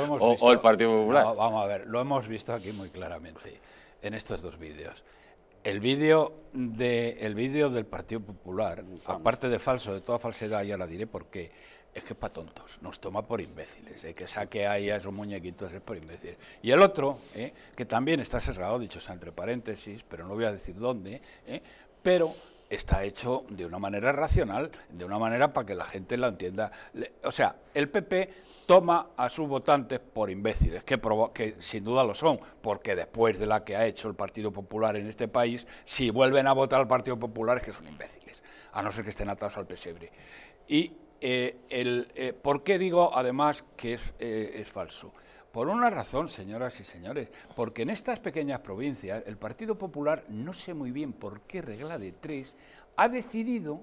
O, el Partido Popular. vamos a ver, lo hemos visto aquí muy claramente en estos dos vídeos. El vídeo del Partido Popular, aparte de falso, de toda falsedad, ya la diré porque es que es para tontos, nos toma por imbéciles, eh, que saque ahí a esos muñequitos es por imbéciles. Y el otro, eh, que también está sesgado, dicho sea entre paréntesis, pero no voy a decir dónde, eh, pero está hecho de una manera racional, de una manera para que la gente la entienda. O sea, el PP toma a sus votantes por imbéciles, que, sin duda lo son, porque después de la que ha hecho el Partido Popular en este país, si vuelven a votar al Partido Popular es que son imbéciles, a no ser que estén atados al pesebre. Y eh, el, eh, ¿Por qué digo además que es eh, falso? Por una razón, señoras y señores, porque en estas pequeñas provincias el Partido Popular, no sé muy bien por qué regla de tres, ha decidido,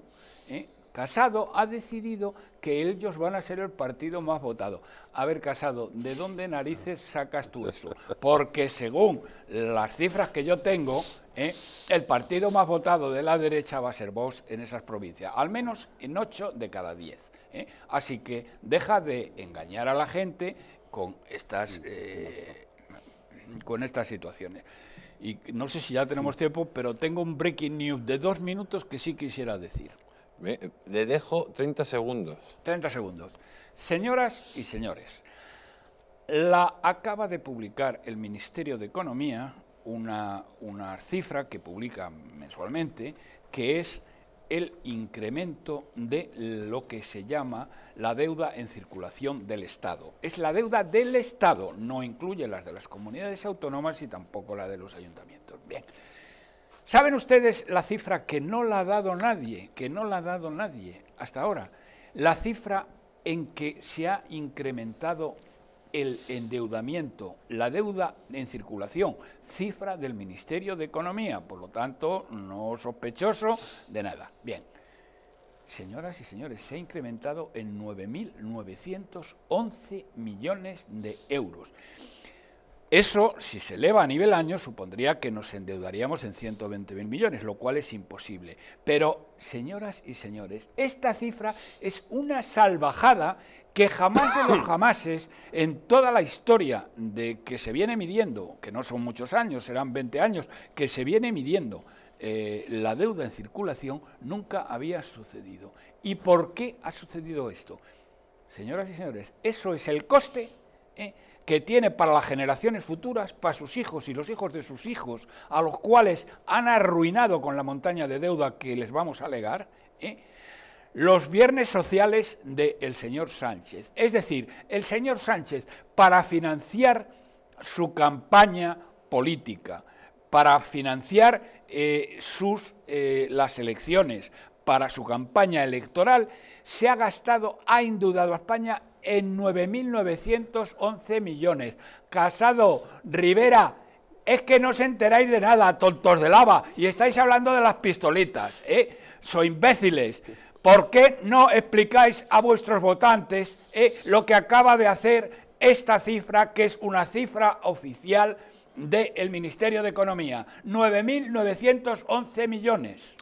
¿eh? Casado ha decidido que ellos van a ser el partido más votado. A ver, Casado, ¿de dónde narices sacas tú eso? Porque según las cifras que yo tengo, ¿eh? el partido más votado de la derecha va a ser vos en esas provincias, al menos en ocho de cada diez, ¿eh? Así que deja de engañar a la gente con estas, eh, con estas situaciones. Y no sé si ya tenemos tiempo, pero tengo un breaking news de dos minutos que sí quisiera decir. le dejo 30 segundos. 30 segundos. Señoras y señores, la acaba de publicar el Ministerio de Economía una, una cifra que publica mensualmente, que es el incremento de lo que se llama la deuda en circulación del Estado. Es la deuda del Estado, no incluye las de las comunidades autónomas y tampoco la de los ayuntamientos. Bien. ¿Saben ustedes la cifra que no la ha dado nadie, que no la ha dado nadie hasta ahora? La cifra en que se ha incrementado el endeudamiento, la deuda en circulación, cifra del Ministerio de Economía, por lo tanto, no sospechoso de nada. Bien, señoras y señores, se ha incrementado en 9.911 millones de euros. Eso, si se eleva a nivel año, supondría que nos endeudaríamos en 120.000 millones, lo cual es imposible. Pero, señoras y señores, esta cifra es una salvajada que jamás de los jamases en toda la historia de que se viene midiendo, que no son muchos años, serán 20 años, que se viene midiendo eh, la deuda en circulación, nunca había sucedido. ¿Y por qué ha sucedido esto? Señoras y señores, eso es el coste eh, que tiene para las generaciones futuras, para sus hijos y los hijos de sus hijos, a los cuales han arruinado con la montaña de deuda que les vamos a legar, eh, los viernes sociales del señor Sánchez. Es decir, el señor Sánchez, para financiar su campaña política, para financiar eh, sus, las elecciones, para su campaña electoral, se ha gastado, ha indudado a España en 9.911 millones. Casado, Rivera, es que no os enteráis de nada, tontos de lava, y estáis hablando de las pistolitas, ¿eh? Sois imbéciles. ¿Por qué no explicáis a vuestros votantes ¿eh? lo que acaba de hacer esta cifra, que es una cifra oficial del Ministerio de Economía? 9.911 millones.